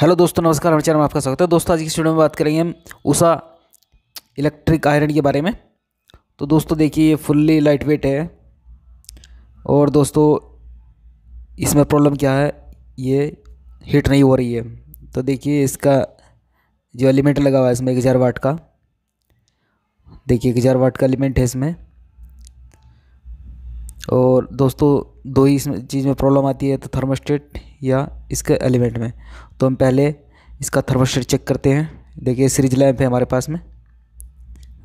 hello दोस्तों नमस्कार हमारे चैनल में आपका स्वागत है दोस्तों आज की स्टूडियो में बात करेंगे हम उषा इलेक्ट्रिक आयरन के बारे में तो दोस्तों देखिए ये फुल्ली लाइट वेट है और दोस्तों इसमें प्रॉब्लम क्या है ये हीट नहीं हो रही है तो देखिए इसका जो एलिमेंट लगा हुआ है इसमें एक हज़ार वाट का देखिए एक हज़ार वाट का एलिमेंट है इसमें और दोस्तों दो ही इसमें चीज़ में प्रॉब्लम आती है तो थर्मोस्टेट या इसके एलिमेंट में तो हम पहले इसका थर्मोस्टेट चेक करते हैं देखिए सीरीज लैम्प है हमारे पास में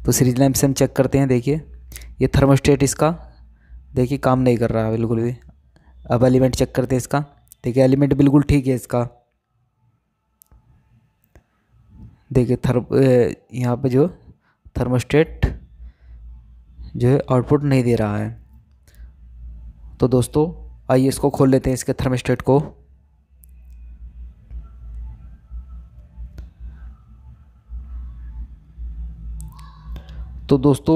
तो सीरीज लैम्प से हम चेक करते हैं देखिए ये थर्मोस्टेट इसका देखिए काम नहीं कर रहा है बिल्कुल भी अब एलिमेंट चेक करते हैं इसका देखिए एलिमेंट बिल्कुल ठीक है इसका देखिए थर् यहाँ पे जो थर्मोस्टेट जो है आउटपुट नहीं दे रहा है तो दोस्तों आइए इसको खोल लेते हैं इसके थर्मोस्टेट को तो दोस्तों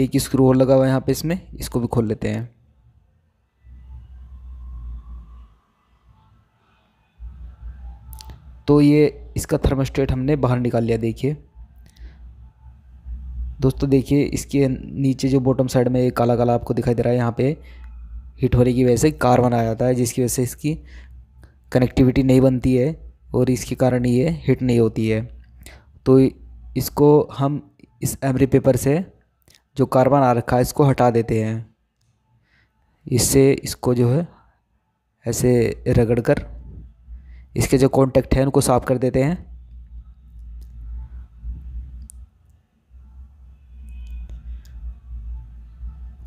एक स्क्रू और लगा हुआ है यहाँ पे इसमें इसको भी खोल लेते हैं तो ये इसका थर्मोस्टेट हमने बाहर निकाल लिया देखिए दोस्तों देखिए इसके नीचे जो बॉटम साइड में ये काला काला आपको दिखाई दे रहा है यहाँ पे हीट होने की वजह से कार आ जाता है जिसकी वजह से इसकी कनेक्टिविटी नहीं बनती है और इसके कारण ये हिट नहीं होती है तो इसको हम इस एमरी पेपर से जो कार्बन आ रखा है इसको हटा देते हैं इससे इसको जो है ऐसे रगड़ कर इसके जो कॉन्टैक्ट हैं उनको साफ़ कर देते हैं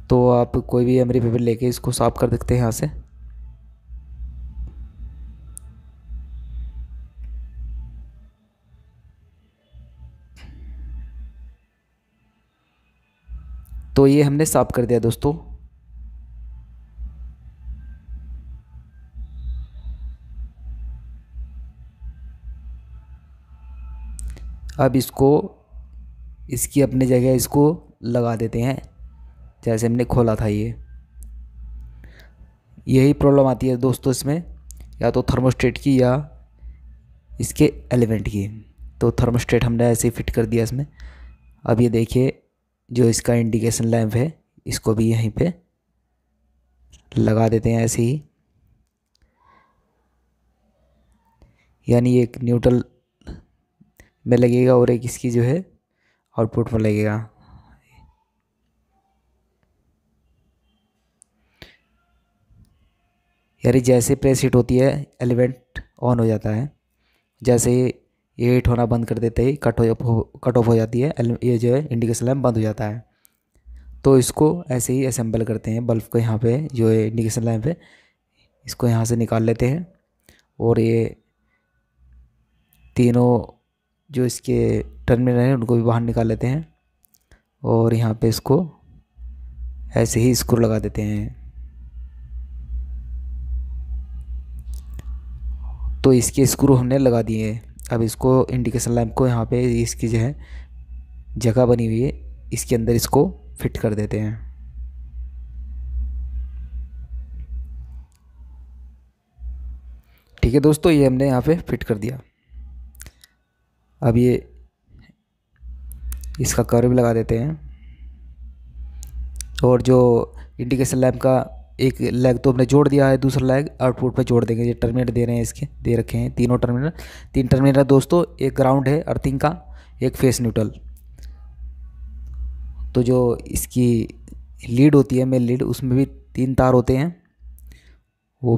तो आप कोई भी एमरी पेपर लेके इसको साफ़ कर सकते हैं यहाँ से तो ये हमने साफ कर दिया दोस्तों अब इसको इसकी अपने जगह इसको लगा देते हैं जैसे हमने खोला था ये यही प्रॉब्लम आती है दोस्तों इसमें या तो थर्मोस्टेट की या इसके एलिमेंट की तो थर्मोस्टेट हमने ऐसे ही फिट कर दिया इसमें अब ये देखिए जो इसका इंडिकेशन लैम्प है इसको भी यहीं पे लगा देते हैं ऐसे ही यानी एक न्यूट्रल में लगेगा और एक इसकी जो है आउटपुट में लगेगा यानी जैसे प्रेस हिट होती है एलिमेंट ऑन हो जाता है जैसे ये हिट होना बंद कर देते ही कट हो कट ऑफ हो जाती है ये जो है इंडिकेशन लैम्प बंद हो जाता है तो इसको ऐसे ही असेंबल करते हैं बल्ब को यहाँ पे जो है इंडिकेशन लैम्प है इसको यहाँ से निकाल लेते हैं और ये तीनों जो इसके टर्मिनल हैं उनको भी बाहर निकाल लेते हैं और यहाँ पे इसको ऐसे ही स्क्रू लगा देते हैं तो इसके स्क्रू हमने लगा दिए हैं अब इसको इंडिकेशन लैम्प को यहाँ पे इसकी जो है जगह बनी हुई है इसके अंदर इसको फिट कर देते हैं ठीक है दोस्तों ये हमने यहाँ पे फिट कर दिया अब ये इसका कवर भी लगा देते हैं और जो इंडिकेशन लैम्प का एक लेग तो हमने जोड़ दिया है दूसरा लेग आउटपुट पर जोड़ देंगे ये टर्मिनेट दे रहे हैं इसके दे रखे हैं तीनों टर्मिनेट तीन टर्मिनेट दोस्तों एक ग्राउंड है अर्थिंग का एक फेस न्यूट्रल तो जो इसकी लीड होती है मेल लीड उसमें भी तीन तार होते हैं वो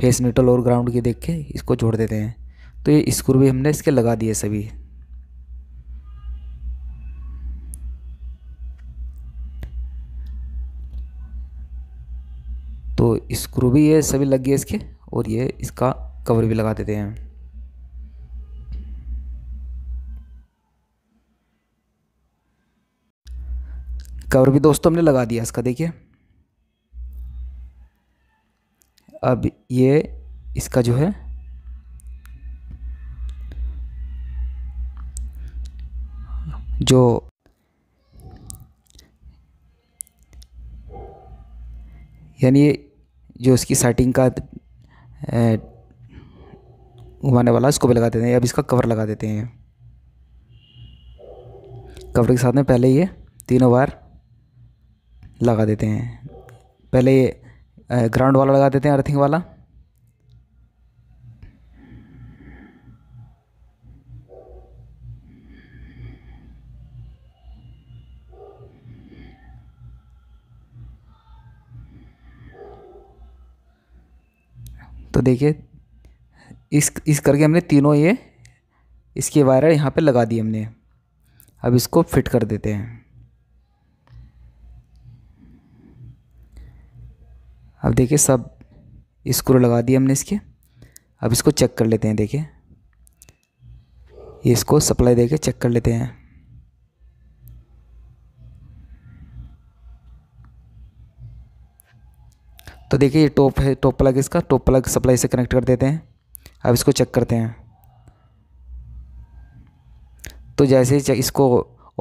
फेस न्यूट्रल और ग्राउंड के देख के इसको जोड़ देते हैं तो ये स्क्रू भी हमने इसके लगा दिए सभी तो स्क्रू भी ये सभी लग गए इसके और ये इसका कवर भी लगा देते हैं कवर भी दोस्तों हमने लगा दिया इसका देखिए अब ये इसका जो है जो यानी जो इसकी सेटिंग का घुमाने वाला इसको भी लगा देते हैं अब इसका कवर लगा देते हैं कवर के साथ में पहले ये तीनों बार लगा देते हैं पहले ये ग्राउंड वाला लगा देते हैं अर्थिंग वाला तो देखिए इस इस करके हमने तीनों ये इसके वायर यहाँ पे लगा दिए हमने अब इसको फिट कर देते हैं अब देखिए सब स्क्रू लगा दिए हमने इसके अब इसको चेक कर लेते हैं देखिए इसको सप्लाई देके चेक कर लेते हैं तो देखिए ये टॉप है टॉप प्लग इसका टॉप प्लग सप्लाई से कनेक्ट कर देते हैं अब इसको चेक करते हैं तो जैसे ही इसको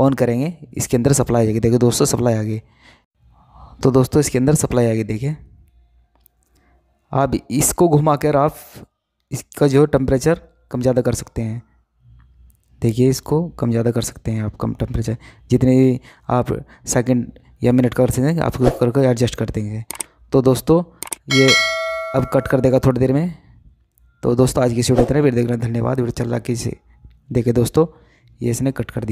ऑन करेंगे इसके अंदर सप्लाई आ जाएगी देखिए दोस्तों सप्लाई आ गई तो दोस्तों इसके अंदर सप्लाई आ गई देखिए आप इसको घुमा कर आप इसका जो टेम्परेचर कम ज़्यादा कर सकते हैं देखिए इसको कम ज़्यादा कर सकते हैं आप कम टेम्परेचर जितने आप सेकंड या मिनट कर सकते हैं आप कर एडजस्ट कर देंगे तो दोस्तों ये अब कट कर देगा थोड़ी देर में तो दोस्तों आज की वीडियो इतना वीडियो देखना धन्यवाद वीडियो चल रहा किसी देखे दोस्तों ये इसने कट कर दिया